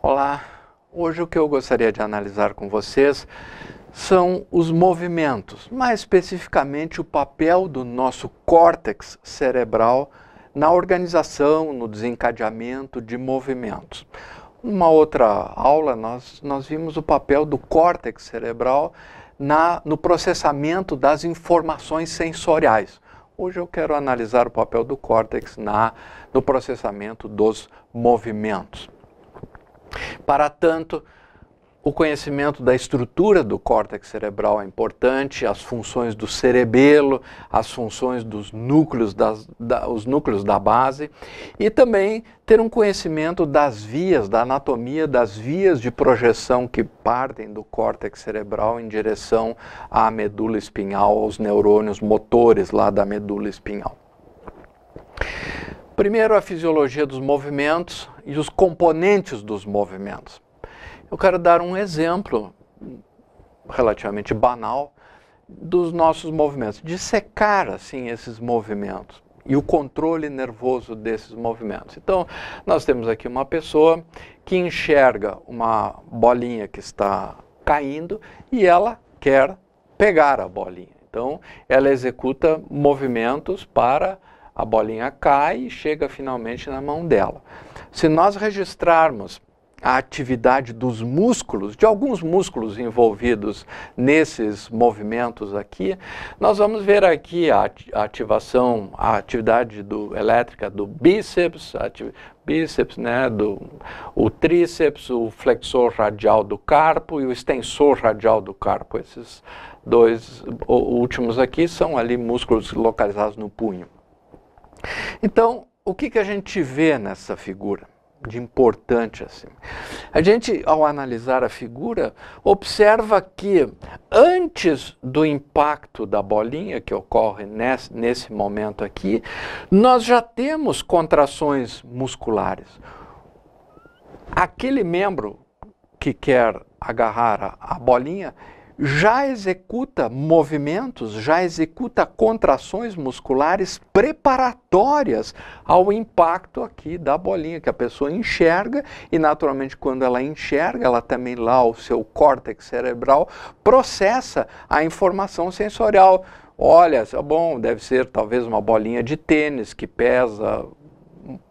Olá, hoje o que eu gostaria de analisar com vocês são os movimentos, mais especificamente o papel do nosso córtex cerebral na organização, no desencadeamento de movimentos. Numa outra aula, nós, nós vimos o papel do córtex cerebral na, no processamento das informações sensoriais. Hoje eu quero analisar o papel do córtex na, no processamento dos movimentos. Para tanto, o conhecimento da estrutura do córtex cerebral é importante, as funções do cerebelo, as funções dos núcleos, das, da, os núcleos da base, e também ter um conhecimento das vias, da anatomia das vias de projeção que partem do córtex cerebral em direção à medula espinhal, aos neurônios motores lá da medula espinhal. Primeiro, a fisiologia dos movimentos e os componentes dos movimentos. Eu quero dar um exemplo relativamente banal dos nossos movimentos, dissecar assim esses movimentos e o controle nervoso desses movimentos. Então, nós temos aqui uma pessoa que enxerga uma bolinha que está caindo e ela quer pegar a bolinha. Então, ela executa movimentos para a bolinha cai e chega finalmente na mão dela. Se nós registrarmos a atividade dos músculos, de alguns músculos envolvidos nesses movimentos aqui, nós vamos ver aqui a ativação, a atividade do, elétrica do bíceps, bíceps, né, do, o tríceps, o flexor radial do carpo e o extensor radial do carpo. Esses dois últimos aqui são ali músculos localizados no punho. Então, o que, que a gente vê nessa figura? de importante assim. A gente, ao analisar a figura, observa que antes do impacto da bolinha que ocorre nesse, nesse momento aqui, nós já temos contrações musculares. Aquele membro que quer agarrar a, a bolinha, já executa movimentos, já executa contrações musculares preparatórias ao impacto aqui da bolinha, que a pessoa enxerga e, naturalmente, quando ela enxerga, ela também lá, o seu córtex cerebral, processa a informação sensorial. Olha, bom, deve ser talvez uma bolinha de tênis que pesa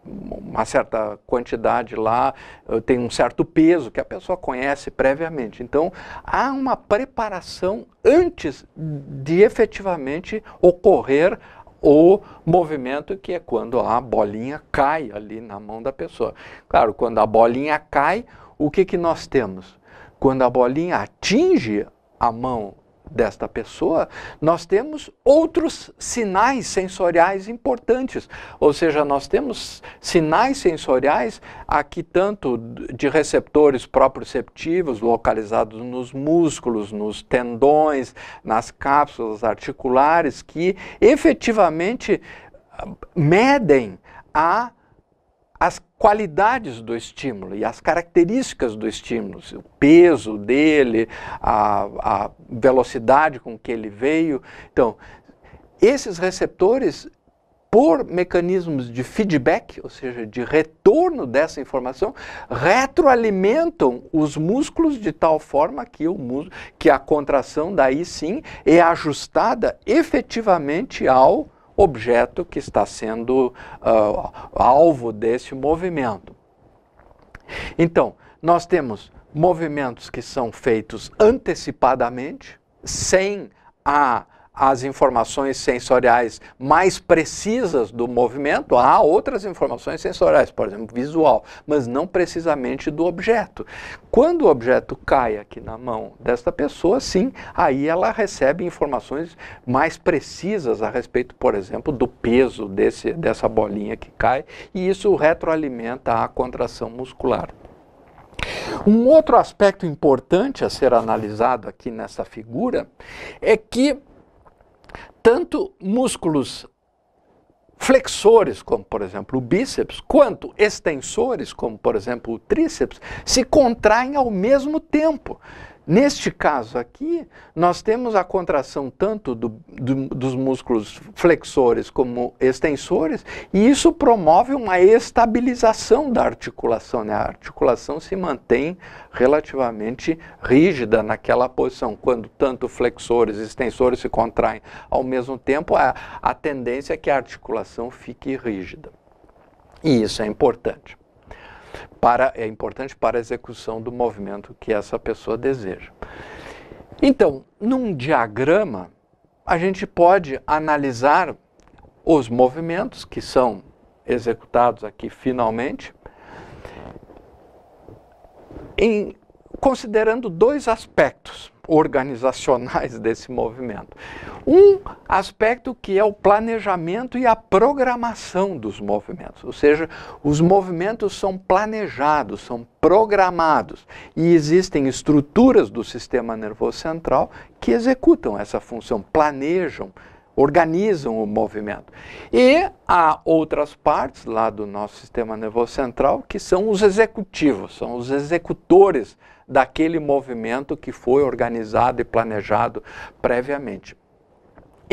uma certa quantidade lá, eh, tem um certo peso que a pessoa conhece previamente. Então, há uma preparação antes de efetivamente ocorrer o movimento que é quando a bolinha cai ali na mão da pessoa. Claro, quando a bolinha cai, o que, que nós temos? Quando a bolinha atinge a mão desta pessoa, nós temos outros sinais sensoriais importantes. Ou seja, nós temos sinais sensoriais aqui tanto de receptores proprioceptivos localizados nos músculos, nos tendões, nas cápsulas articulares que efetivamente ah, medem a as qualidades do estímulo e as características do estímulo, o peso dele, a, a velocidade com que ele veio. Então, esses receptores, por mecanismos de feedback, ou seja, de retorno dessa informação, retroalimentam os músculos de tal forma que, o que a contração daí sim é ajustada efetivamente ao objeto que está sendo uh, alvo desse movimento. Então, nós temos movimentos que são feitos antecipadamente, sem a as informações sensoriais mais precisas do movimento, há outras informações sensoriais, por exemplo, visual, mas não precisamente do objeto. Quando o objeto cai aqui na mão desta pessoa, sim, aí ela recebe informações mais precisas a respeito, por exemplo, do peso desse, dessa bolinha que cai, e isso retroalimenta a contração muscular. Um outro aspecto importante a ser analisado aqui nessa figura é que tanto músculos flexores, como por exemplo o bíceps, quanto extensores, como por exemplo o tríceps, se contraem ao mesmo tempo. Neste caso aqui, nós temos a contração tanto do, do, dos músculos flexores como extensores, e isso promove uma estabilização da articulação. Né? A articulação se mantém relativamente rígida naquela posição. Quando tanto flexores e extensores se contraem ao mesmo tempo, a, a tendência é que a articulação fique rígida. E isso é importante para é importante para a execução do movimento que essa pessoa deseja. Então, num diagrama, a gente pode analisar os movimentos que são executados aqui finalmente, em, considerando dois aspectos organizacionais desse movimento. Um aspecto que é o planejamento e a programação dos movimentos, ou seja, os movimentos são planejados, são programados e existem estruturas do sistema nervoso central que executam essa função, planejam organizam o movimento. E há outras partes lá do nosso sistema nervoso central que são os executivos, são os executores daquele movimento que foi organizado e planejado previamente.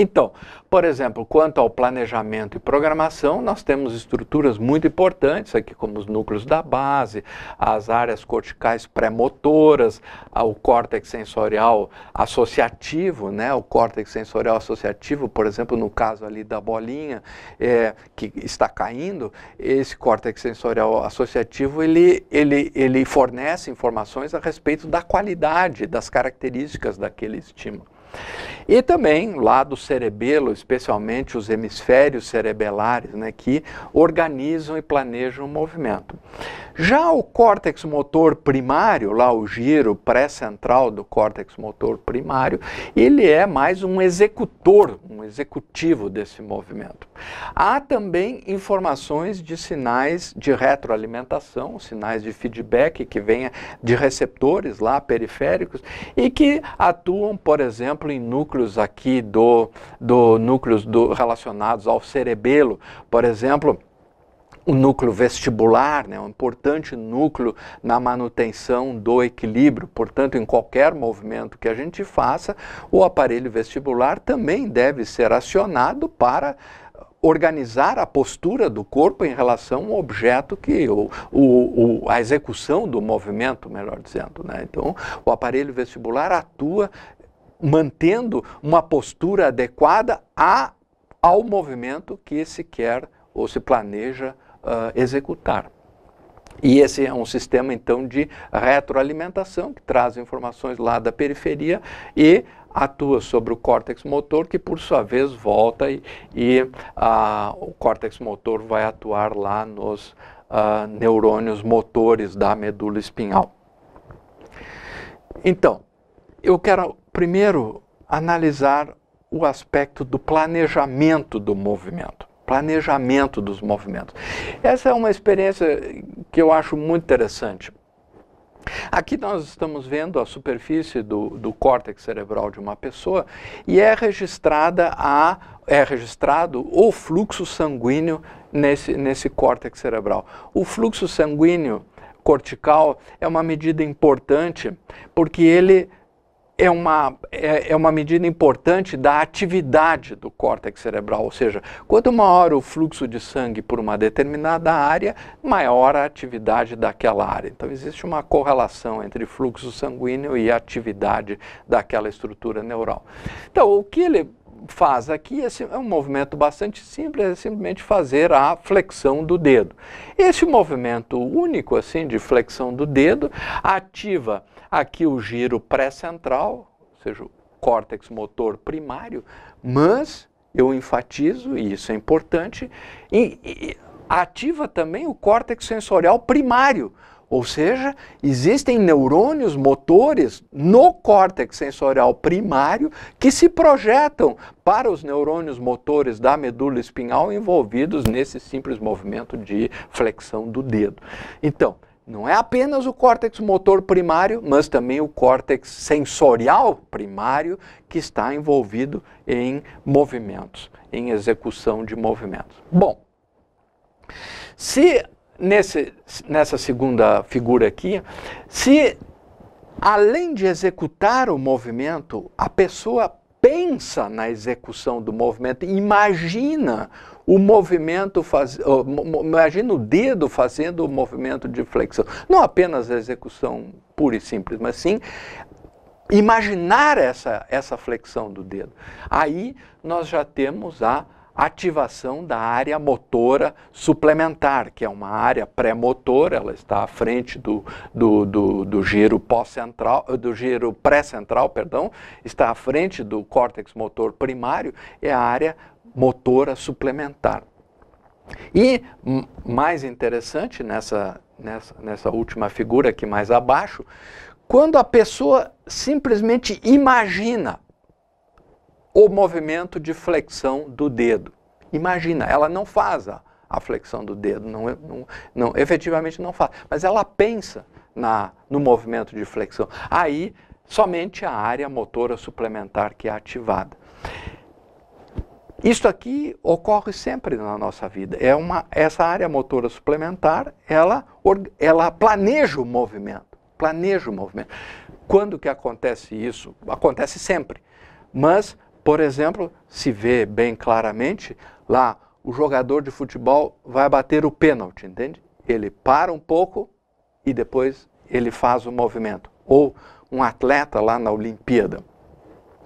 Então, por exemplo, quanto ao planejamento e programação, nós temos estruturas muito importantes aqui, como os núcleos da base, as áreas corticais pré-motoras, o córtex sensorial associativo, né? o córtex sensorial associativo, por exemplo, no caso ali da bolinha é, que está caindo, esse córtex sensorial associativo, ele, ele, ele fornece informações a respeito da qualidade, das características daquele estímulo. E também lá do cerebelo, especialmente os hemisférios cerebelares, né, que organizam e planejam o movimento. Já o córtex motor primário, lá o giro pré-central do córtex motor primário, ele é mais um executor, um executivo desse movimento. Há também informações de sinais de retroalimentação, sinais de feedback que venha de receptores lá periféricos e que atuam, por exemplo, exemplo, em núcleos aqui do, do núcleos do, relacionados ao cerebelo, por exemplo, o núcleo vestibular, né, um importante núcleo na manutenção do equilíbrio. Portanto, em qualquer movimento que a gente faça, o aparelho vestibular também deve ser acionado para organizar a postura do corpo em relação ao objeto que o, o, o, a execução do movimento, melhor dizendo. Né? Então, o aparelho vestibular atua mantendo uma postura adequada a, ao movimento que se quer ou se planeja uh, executar. E esse é um sistema, então, de retroalimentação, que traz informações lá da periferia e atua sobre o córtex motor, que por sua vez volta e, e uh, o córtex motor vai atuar lá nos uh, neurônios motores da medula espinhal. Então, eu quero primeiro analisar o aspecto do planejamento do movimento, planejamento dos movimentos. Essa é uma experiência que eu acho muito interessante. Aqui nós estamos vendo a superfície do, do córtex cerebral de uma pessoa e é registrada a é registrado o fluxo sanguíneo nesse, nesse córtex cerebral. O fluxo sanguíneo cortical é uma medida importante porque ele é uma, é, é, uma medida importante da atividade do córtex cerebral, ou seja, quanto maior o fluxo de sangue por uma determinada área, maior a atividade daquela área. Então existe uma correlação entre fluxo sanguíneo e atividade daquela estrutura neural. Então, o que ele faz aqui é um movimento bastante simples, é simplesmente fazer a flexão do dedo. Esse movimento único, assim, de flexão do dedo, ativa aqui o giro pré-central, ou seja, o córtex motor primário, mas eu enfatizo, e isso é importante, e, e ativa também o córtex sensorial primário, ou seja, existem neurônios motores no córtex sensorial primário que se projetam para os neurônios motores da medula espinhal envolvidos nesse simples movimento de flexão do dedo. Então, não é apenas o córtex motor primário, mas também o córtex sensorial primário que está envolvido em movimentos, em execução de movimentos. Bom, se nesse, nessa segunda figura aqui, se além de executar o movimento, a pessoa pensa na execução do movimento, imagina o movimento, faz, imagina o dedo fazendo o movimento de flexão. Não apenas a execução pura e simples, mas sim imaginar essa, essa flexão do dedo. Aí nós já temos a ativação da área motora suplementar, que é uma área pré motora ela está à frente do, do, do, do giro pós-central, do giro pré-central, perdão, está à frente do córtex motor primário, é a área motora suplementar. E mais interessante nessa, nessa, nessa última figura aqui mais abaixo, quando a pessoa simplesmente imagina o movimento de flexão do dedo. Imagina, ela não faz a, a flexão do dedo, não, é, não, não, efetivamente não faz, mas ela pensa na, no movimento de flexão. Aí, somente a área motora suplementar que é ativada. Isso aqui ocorre sempre na nossa vida. É uma, essa área motora suplementar, ela, ela planeja o movimento, planeja o movimento. Quando que acontece isso? Acontece sempre. Mas por exemplo, se vê bem claramente lá o jogador de futebol vai bater o pênalti, entende? Ele para um pouco e depois ele faz o movimento. Ou um atleta lá na Olimpíada.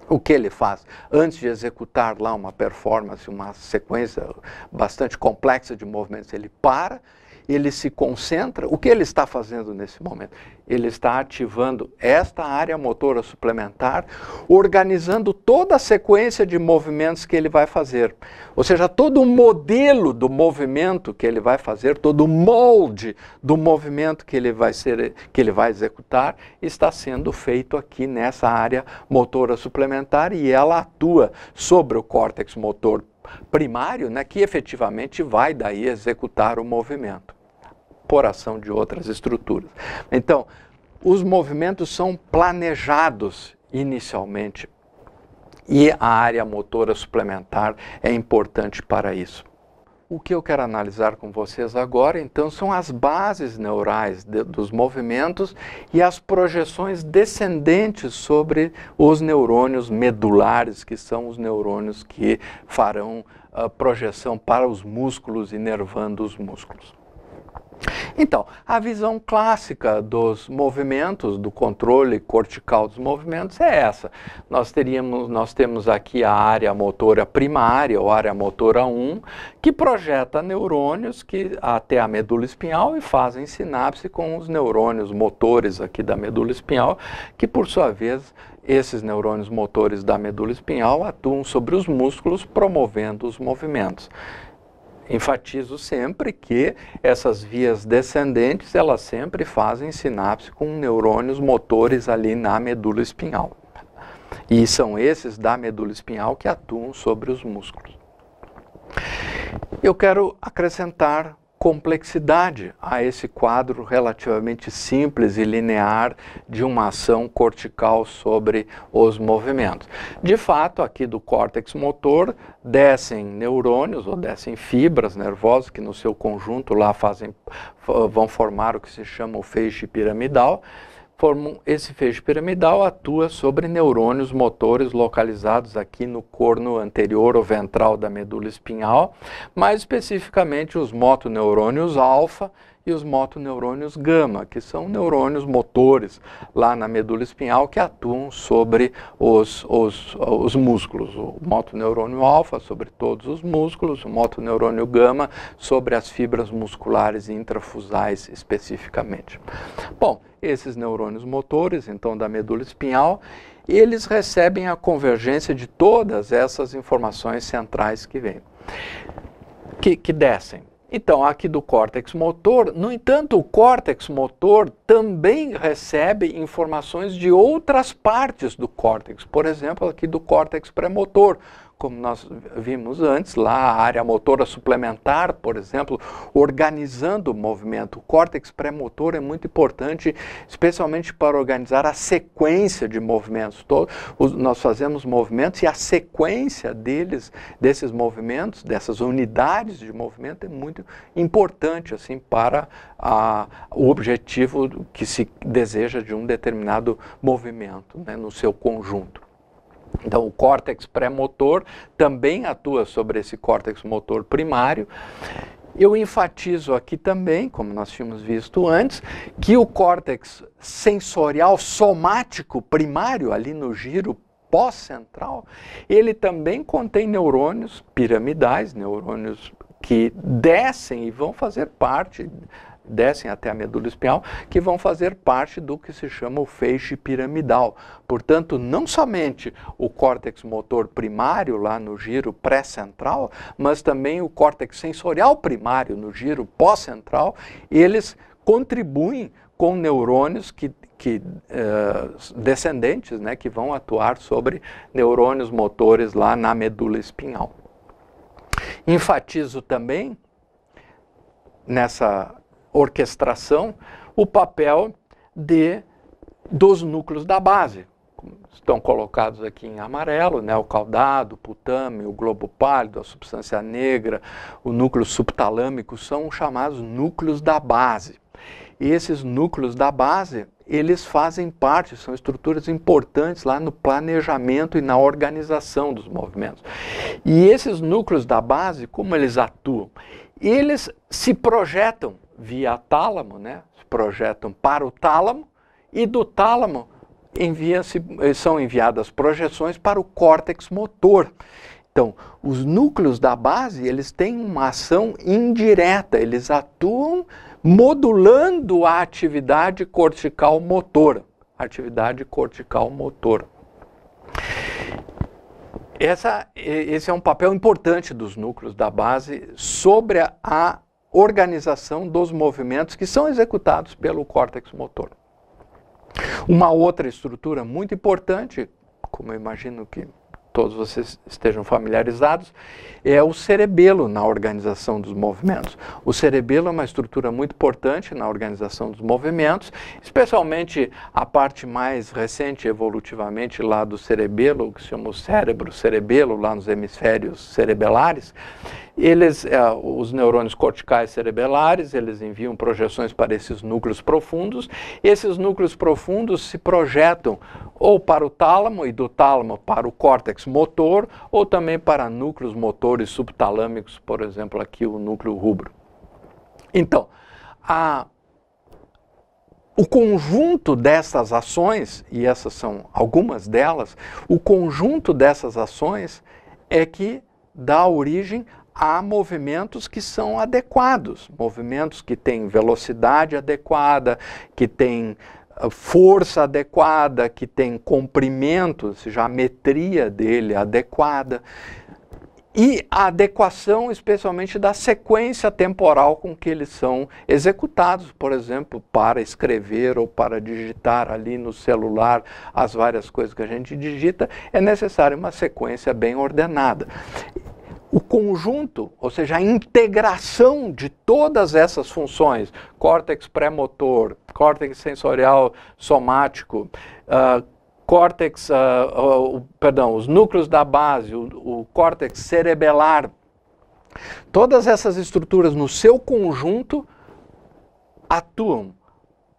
O que ele faz? Antes de executar lá uma performance, uma sequência bastante complexa de movimentos, ele para ele se concentra, o que ele está fazendo nesse momento? Ele está ativando esta área motora suplementar, organizando toda a sequência de movimentos que ele vai fazer. Ou seja, todo o modelo do movimento que ele vai fazer, todo o molde do movimento que ele vai, ser, que ele vai executar, está sendo feito aqui nessa área motora suplementar e ela atua sobre o córtex motor primário né, que efetivamente vai daí executar o movimento, por ação de outras estruturas. Então, os movimentos são planejados inicialmente e a área motora suplementar é importante para isso. O que eu quero analisar com vocês agora, então, são as bases neurais de, dos movimentos e as projeções descendentes sobre os neurônios medulares, que são os neurônios que farão a ah, projeção para os músculos, inervando os músculos. Então, a visão clássica dos movimentos, do controle cortical dos movimentos é essa. Nós teríamos, nós temos aqui a área motora primária, ou área motora 1, que projeta neurônios que até a medula espinhal e fazem sinapse com os neurônios motores aqui da medula espinhal, que por sua vez esses neurônios motores da medula espinhal atuam sobre os músculos promovendo os movimentos enfatizo sempre que essas vias descendentes, elas sempre fazem sinapse com neurônios motores ali na medula espinhal. E são esses da medula espinhal que atuam sobre os músculos. Eu quero acrescentar complexidade a esse quadro relativamente simples e linear de uma ação cortical sobre os movimentos. De fato, aqui do córtex motor descem neurônios ou descem fibras nervosas que no seu conjunto lá fazem vão formar o que se chama o feixe piramidal formam esse feixe piramidal atua sobre neurônios motores localizados aqui no corno anterior ou ventral da medula espinhal, mais especificamente os motoneurônios alfa e os motoneurônios gama, que são neurônios motores lá na medula espinhal que atuam sobre os, os, os músculos. O motoneurônio alfa sobre todos os músculos, o motoneurônio gama sobre as fibras musculares intrafusais especificamente. Bom, esses neurônios motores, então da medula espinhal, eles recebem a convergência de todas essas informações centrais que vêm, que, que descem. Então, aqui do córtex motor, no entanto, o córtex motor também recebe informações de outras partes do córtex, por exemplo, aqui do córtex pré-motor, como nós vimos antes, lá a área motora suplementar, por exemplo, organizando o movimento. O córtex pré-motor é muito importante, especialmente para organizar a sequência de movimentos. Todo, os, nós fazemos movimentos e a sequência deles, desses movimentos, dessas unidades de movimento é muito importante assim para a, o objetivo que se deseja de um determinado movimento né, no seu conjunto. Então, o córtex pré-motor também atua sobre esse córtex motor primário. Eu enfatizo aqui também, como nós tínhamos visto antes, que o córtex sensorial somático primário, ali no giro pós-central, ele também contém neurônios piramidais, neurônios que descem e vão fazer parte descem até a medula espinhal, que vão fazer parte do que se chama o feixe piramidal. Portanto, não somente o córtex motor primário lá no giro pré-central, mas também o córtex sensorial primário no giro pós-central, eles contribuem com neurônios que, que uh, descendentes, né, que vão atuar sobre neurônios motores lá na medula espinhal. Enfatizo também nessa orquestração, o papel de dos núcleos da base. Estão colocados aqui em amarelo, né, o caudado, o putame, o globo pálido, a substância negra, o núcleo subtalâmico, são chamados núcleos da base. E esses núcleos da base, eles fazem parte, são estruturas importantes lá no planejamento e na organização dos movimentos. E esses núcleos da base, como eles atuam? Eles se projetam via tálamo, né? projetam para o tálamo, e do tálamo eh, são enviadas projeções para o córtex motor. Então, os núcleos da base, eles têm uma ação indireta, eles atuam modulando a atividade cortical motora, atividade cortical motora. Essa, esse é um papel importante dos núcleos da base sobre a organização dos movimentos que são executados pelo córtex motor. Uma outra estrutura muito importante, como eu imagino que todos vocês estejam familiarizados, é o cerebelo na organização dos movimentos. O cerebelo é uma estrutura muito importante na organização dos movimentos, especialmente a parte mais recente evolutivamente lá do cerebelo, que se chama o cérebro, cerebelo, lá nos hemisférios cerebelares, eles, é, os neurônios corticais cerebelares, eles enviam projeções para esses núcleos profundos. Esses núcleos profundos se projetam ou para o tálamo e do tálamo para o córtex motor, ou também para núcleos motores subtalâmicos, por exemplo, aqui o núcleo rubro. Então, a o conjunto dessas ações, e essas são algumas delas, o conjunto dessas ações é que dá origem há movimentos que são adequados, movimentos que têm velocidade adequada, que têm ah, força adequada, que têm comprimento, ou seja, a metria dele é adequada. E a adequação, especialmente, da sequência temporal com que eles são executados, por exemplo, para escrever ou para digitar ali no celular as várias coisas que a gente digita, é necessária uma sequência bem ordenada o conjunto, ou seja, a integração de todas essas funções, córtex pré-motor, córtex sensorial somático, uh, córtex, uh, uh, perdão, os núcleos da base, o, o córtex cerebelar, todas essas estruturas no seu conjunto atuam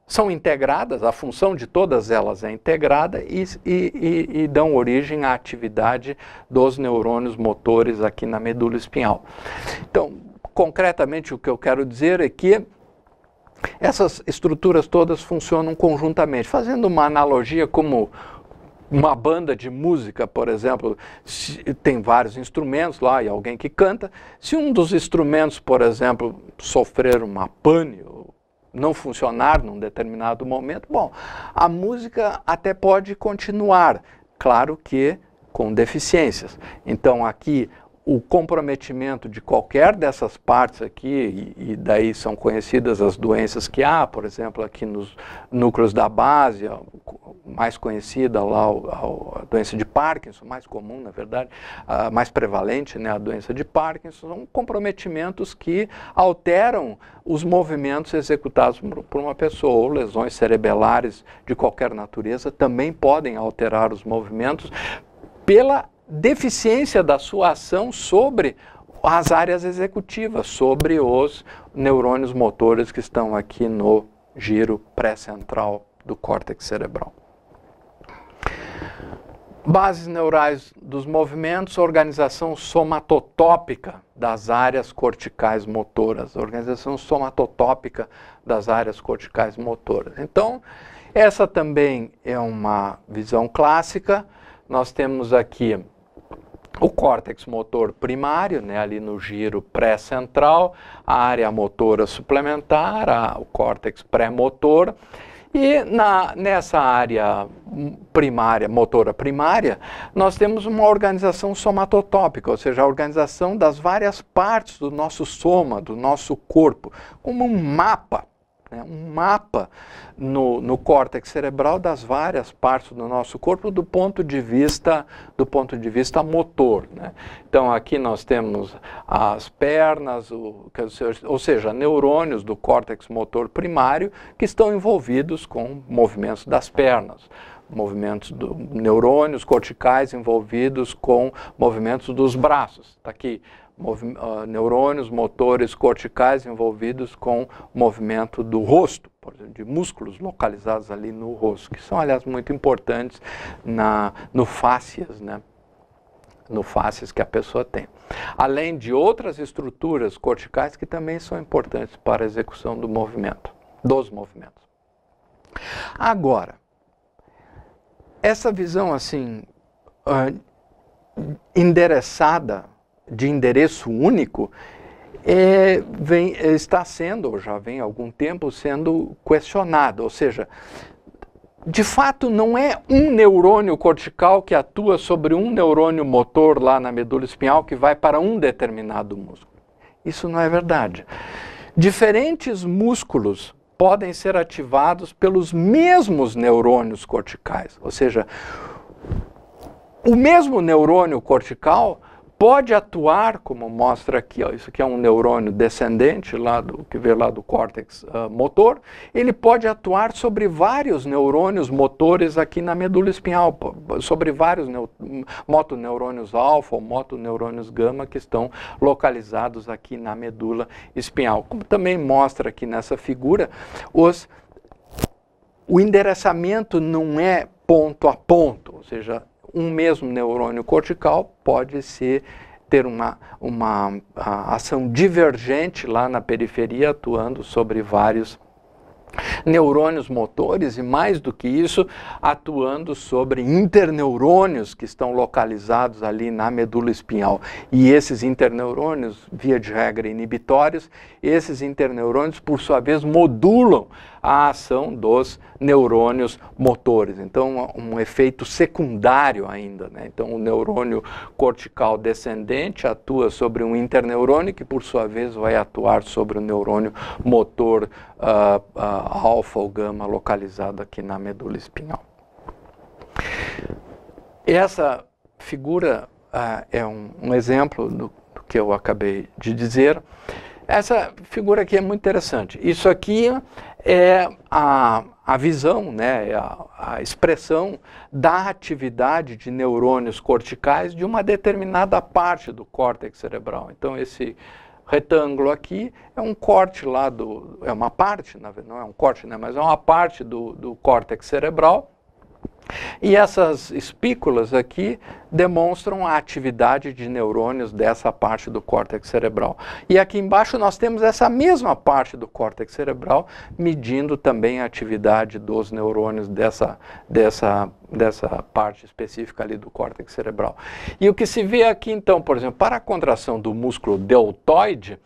são integradas, a função de todas elas é integrada e, e, e, dão origem à atividade dos neurônios motores aqui na medula espinhal. Então, concretamente, o que eu quero dizer é que essas estruturas todas funcionam conjuntamente. Fazendo uma analogia como uma banda de música, por exemplo, tem vários instrumentos lá e alguém que canta. Se um dos instrumentos, por exemplo, sofrer uma pane não funcionar num determinado momento, bom, a música até pode continuar, claro que com deficiências. Então aqui o comprometimento de qualquer dessas partes aqui, e, e, daí são conhecidas as doenças que há, por exemplo, aqui nos núcleos da base, mais conhecida lá a, a doença de Parkinson, mais comum, na verdade, a mais prevalente, né, a doença de Parkinson, são comprometimentos que alteram os movimentos executados por uma pessoa, ou lesões cerebelares de qualquer natureza também podem alterar os movimentos pela deficiência da sua ação sobre as áreas executivas, sobre os neurônios motores que estão aqui no giro pré-central do córtex cerebral. Bases neurais dos movimentos, organização somatotópica das áreas corticais motoras, organização somatotópica das áreas corticais motoras. Então, essa também é uma visão clássica. Nós temos aqui o córtex motor primário, né, ali no giro pré-central, a área motora suplementar, a, o córtex pré-motor. E na, nessa área primária, motora primária, nós temos uma organização somatotópica, ou seja, a organização das várias partes do nosso soma, do nosso corpo, como um mapa né, um mapa no, no córtex cerebral das várias partes do nosso corpo do ponto de vista do ponto de vista motor. Né? Então aqui nós temos as pernas, o, ou seja, neurônios do córtex motor primário que estão envolvidos com movimentos das pernas movimentos neurônios corticais envolvidos com movimentos dos braços. Está aqui ah, neurônios motores corticais envolvidos com o movimento do rosto, por exemplo, de músculos localizados ali no rosto, que são, aliás, muito importantes na, no fáscias, né? no fáscias que a pessoa tem. Além de outras estruturas corticais que também são importantes para a execução do movimento, dos movimentos. Agora, essa visão assim, ah, endereçada de endereço único é, vem, é, está sendo, já vem há algum tempo, sendo questionado. Ou seja, de fato não é um neurônio cortical que atua sobre um neurônio motor lá na medula espinhal que vai para um determinado músculo. Isso não é verdade. Diferentes músculos podem ser ativados pelos mesmos neurônios corticais, ou seja, o mesmo neurônio cortical pode atuar, como mostra aqui, ó, isso aqui é um neurônio descendente lá do que veio lá do córtex uh, motor, ele pode atuar sobre vários neurônios motores aqui na medula espinhal, sobre vários motoneurônios alfa ou motoneurônios gama que estão localizados aqui na medula espinhal. Como também mostra aqui nessa figura, os, o endereçamento não é ponto a ponto, ou seja, um mesmo neurônio cortical pode ser ter uma, uma ação divergente lá na periferia, atuando sobre vários neurônios motores e mais do que isso, atuando sobre interneurônios que estão localizados ali na medula espinhal. E esses interneurônios, via de regra inibitórios, esses interneurônios por sua vez modulam a ação dos neurônios motores. Então, um efeito secundário ainda. Né? Então, o neurônio cortical descendente atua sobre um interneurônio, que por sua vez vai atuar sobre o neurônio motor uh, uh, alfa ou gama localizado aqui na medula espinhal. Essa figura uh, é um, um exemplo do, do que eu acabei de dizer. Essa figura aqui é muito interessante. Isso aqui é a, a visão, né, a, a expressão da atividade de neurônios corticais de uma determinada parte do córtex cerebral. Então, esse retângulo aqui é um corte lá do. é uma parte, não é um corte, né, mas é uma parte do, do córtex cerebral e essas espículas aqui demonstram a atividade de neurônios dessa parte do córtex cerebral. E aqui embaixo nós temos essa mesma parte do córtex cerebral medindo também a atividade dos neurônios dessa, dessa, dessa parte específica ali do córtex cerebral. E o que se vê aqui então, por exemplo, para a contração do músculo deltoide,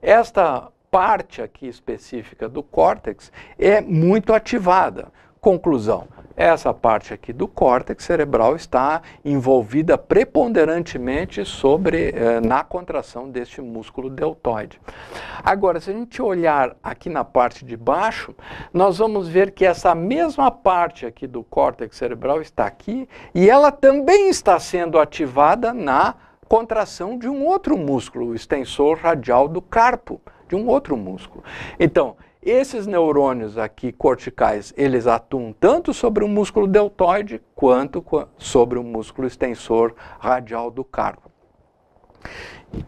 esta parte aqui específica do córtex é muito ativada. Conclusão, essa parte aqui do córtex cerebral está envolvida preponderantemente sobre, eh, na contração deste músculo deltoide. Agora, se a gente olhar aqui na parte de baixo, nós vamos ver que essa mesma parte aqui do córtex cerebral está aqui e ela também está sendo ativada na contração de um outro músculo, o extensor radial do carpo, de um outro músculo. Então, esses neurônios aqui corticais, eles atuam tanto sobre o músculo deltoide quanto sobre o músculo extensor radial do carpo.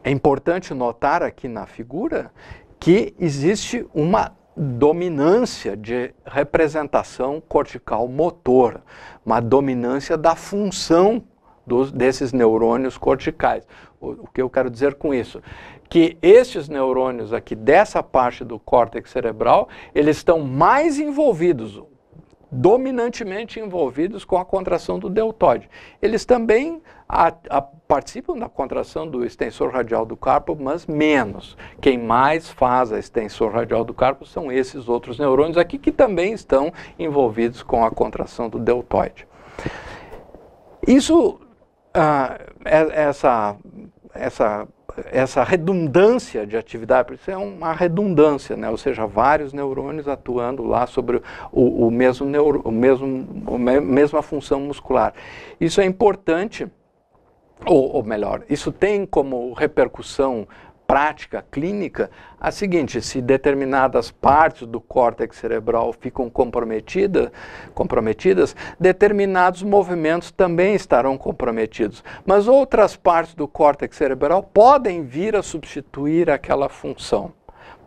É importante notar aqui na figura que existe uma dominância de representação cortical motora, uma dominância da função dos, desses neurônios corticais. O, o que eu quero dizer com isso? que estes neurônios aqui dessa parte do córtex cerebral, eles estão mais envolvidos, dominantemente envolvidos com a contração do deltóide. Eles também a, a, participam da contração do extensor radial do carpo, mas menos. Quem mais faz a extensor radial do carpo são esses outros neurônios aqui que também estão envolvidos com a contração do deltóide. Isso, ah, é, essa, essa essa redundância de atividade, isso é uma redundância, né? ou seja, vários neurônios atuando lá sobre o, o mesmo neuro, o mesmo, mesma função muscular. Isso é importante, ou, ou melhor, isso tem como repercussão prática clínica a seguinte: se determinadas partes do córtex cerebral ficam comprometida, comprometidas, determinados movimentos também estarão comprometidos. Mas outras partes do córtex cerebral podem vir a substituir aquela função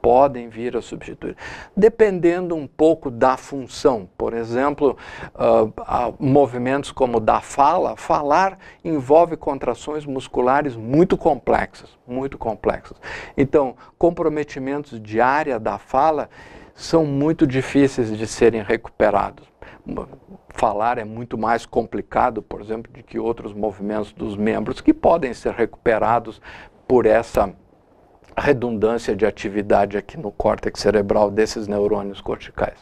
podem vir a substituir, dependendo um pouco da função. Por exemplo, uh, movimentos como da fala, falar envolve contrações musculares muito complexas, muito complexas. Então, comprometimentos de área da fala são muito difíceis de serem recuperados falar é muito mais complicado, por exemplo, de que outros movimentos dos membros que podem ser recuperados por essa redundância de atividade aqui no córtex cerebral desses neurônios corticais.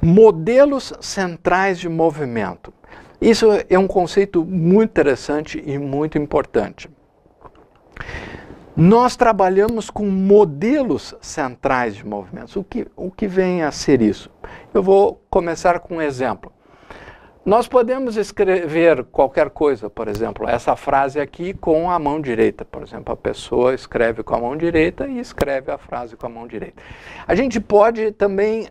Modelos centrais de movimento. Isso é um conceito muito interessante e muito importante. Nós trabalhamos com modelos centrais de movimentos. O que, o que vem a ser isso? Eu vou começar com um exemplo. Nós podemos escrever qualquer coisa, por exemplo, essa frase aqui com a mão direita. Por exemplo, a pessoa escreve com a mão direita e escreve a frase com a mão direita. A gente pode também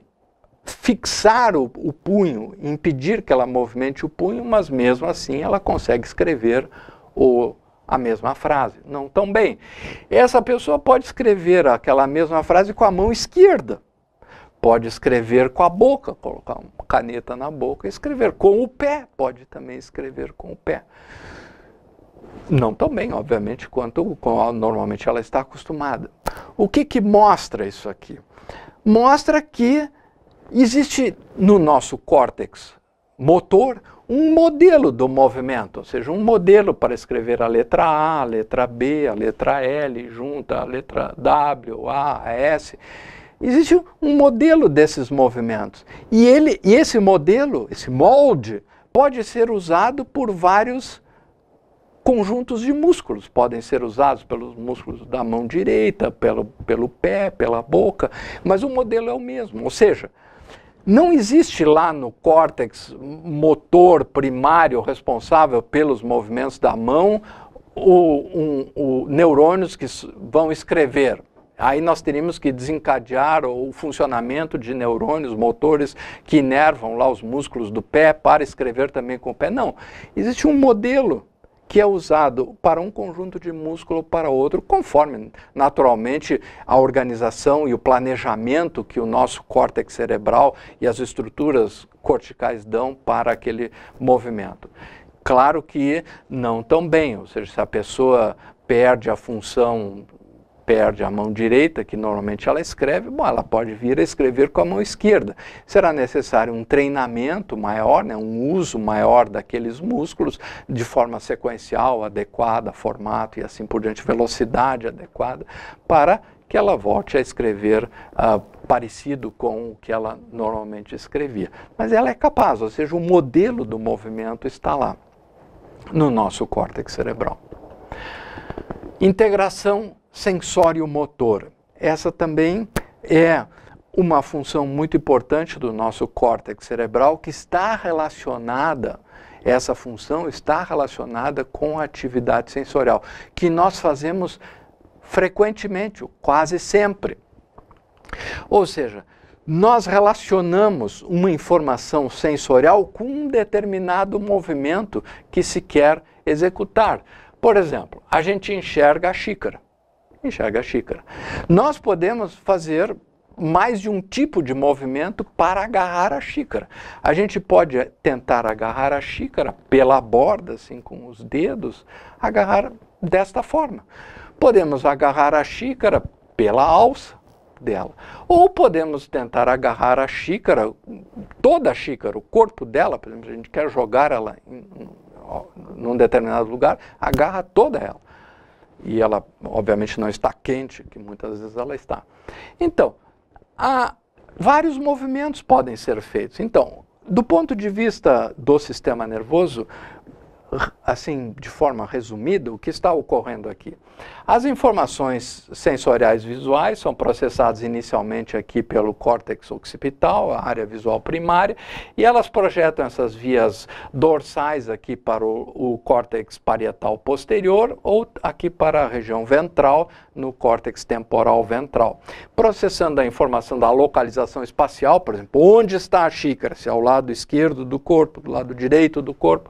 fixar o, o punho, impedir que ela movimente o punho, mas mesmo assim ela consegue escrever o a mesma frase, não tão bem. Essa pessoa pode escrever aquela mesma frase com a mão esquerda, pode escrever com a boca, colocar um caneta na boca e escrever. Com o pé, pode também escrever com o pé. Não tão bem, obviamente, quanto normalmente ela está acostumada. O que, que mostra isso aqui? Mostra que existe no nosso córtex motor um modelo do movimento, ou seja, um modelo para escrever a letra A, a letra B, a letra L, junta a letra W, A, S existe um modelo desses movimentos. E, ele, e esse modelo, esse molde, pode ser usado por vários conjuntos de músculos. Podem ser usados pelos músculos da mão direita, pelo, pelo pé, pela boca, mas o modelo é o mesmo. Ou seja, não existe lá no córtex motor primário responsável pelos movimentos da mão o, um, o neurônios que vão escrever Aí nós teríamos que desencadear o funcionamento de neurônios, motores que inervam lá os músculos do pé para escrever também com o pé. Não, existe um modelo que é usado para um conjunto de músculo para outro, conforme naturalmente a organização e o planejamento que o nosso córtex cerebral e as estruturas corticais dão para aquele movimento. Claro que não tão bem, ou seja, se a pessoa perde a função perde a mão direita, que normalmente ela escreve, bom, ela pode vir a escrever com a mão esquerda. Será necessário um treinamento maior, né, um uso maior daqueles músculos de forma sequencial, adequada, formato e assim por diante, velocidade adequada, para que ela volte a escrever ah, parecido com o que ela normalmente escrevia. Mas ela é capaz, ou seja, o modelo do movimento está lá, no nosso córtex cerebral. Integração sensório motor. Essa também é uma função muito importante do nosso córtex cerebral que está relacionada essa função está relacionada com a atividade sensorial, que nós fazemos frequentemente, quase sempre. Ou seja, nós relacionamos uma informação sensorial com um determinado movimento que se quer executar. Por exemplo, a gente enxerga a xícara enxerga a xícara. Nós podemos fazer mais de um tipo de movimento para agarrar a xícara. A gente pode tentar agarrar a xícara pela borda, assim, com os dedos, agarrar desta forma. Podemos agarrar a xícara pela alça dela. Ou podemos tentar agarrar a xícara, toda a xícara, o corpo dela, por exemplo, a gente quer jogar ela em, num determinado lugar, agarra toda ela e ela obviamente não está quente, que muitas vezes ela está. Então, há vários movimentos podem ser feitos. Então, do ponto de vista do sistema nervoso, assim, de forma resumida, o que está ocorrendo aqui. As informações sensoriais visuais são processadas inicialmente aqui pelo córtex occipital, a área visual primária, e elas projetam essas vias dorsais aqui para o, o córtex parietal posterior ou aqui para a região ventral, no córtex temporal ventral. Processando a informação da localização espacial, por exemplo, onde está a xícara, se é ao lado esquerdo do corpo, do lado direito do corpo,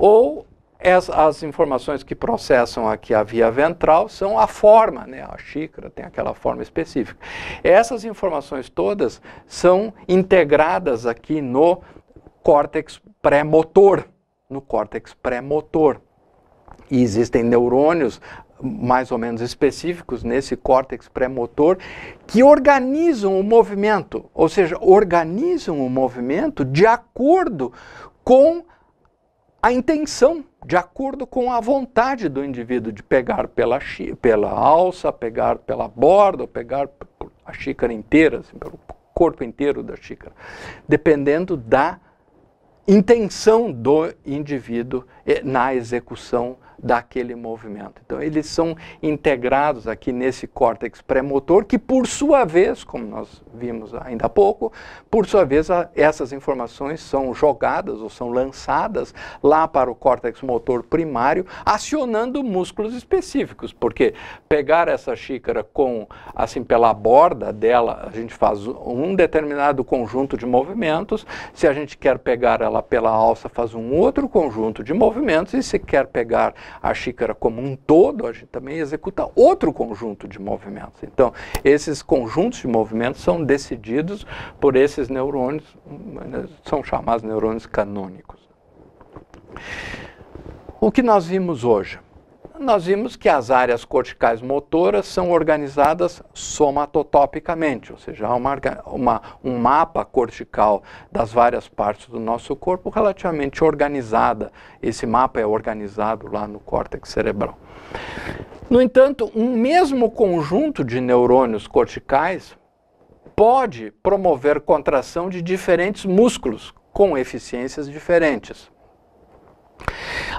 ou as, as informações que processam aqui a via ventral são a forma, né? a xícara tem aquela forma específica. Essas informações todas são integradas aqui no córtex pré-motor, no córtex pré-motor. E existem neurônios mais ou menos específicos nesse córtex pré-motor que organizam o movimento, ou seja, organizam o movimento de acordo com a intenção, de acordo com a vontade do indivíduo de pegar pela, pela alça, pegar pela borda, pegar a xícara inteira, assim, pelo corpo inteiro da xícara, dependendo da intenção do indivíduo eh, na execução daquele movimento. Então, eles são integrados aqui nesse córtex pré-motor, que por sua vez, como nós vimos ainda há pouco, por sua vez, a, essas informações são jogadas ou são lançadas lá para o córtex motor primário, acionando músculos específicos, porque pegar essa xícara com, assim, pela borda dela, a gente faz um determinado conjunto de movimentos, se a gente quer pegar ela pela alça, faz um outro conjunto de movimentos, e se quer pegar a xícara como um todo, a gente também executa outro conjunto de movimentos. Então, esses conjuntos de movimentos são decididos por esses neurônios, são chamados neurônios canônicos. O que nós vimos hoje? nós vimos que as áreas corticais motoras são organizadas somatotopicamente, ou seja, há uma, uma, um mapa cortical das várias partes do nosso corpo relativamente organizada. Esse mapa é organizado lá no córtex cerebral. No entanto, um mesmo conjunto de neurônios corticais pode promover contração de diferentes músculos com eficiências diferentes.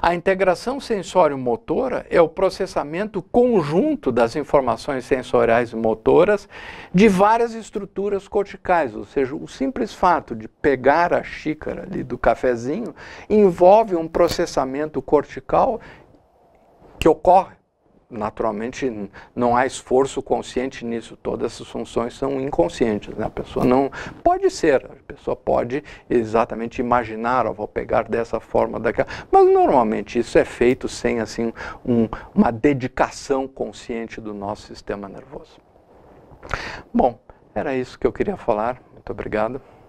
A integração sensório-motora é o processamento conjunto das informações sensoriais e motoras de várias estruturas corticais, ou seja, o simples fato de pegar a xícara ali do cafezinho envolve um processamento cortical que ocorre naturalmente não há esforço consciente nisso. Todas essas funções são inconscientes. Né? A pessoa não pode ser, a pessoa pode exatamente imaginar, oh, vou pegar dessa forma, daquela. Mas normalmente isso é feito sem assim um, uma dedicação consciente do nosso sistema nervoso. Bom, era isso que eu queria falar. Muito obrigado.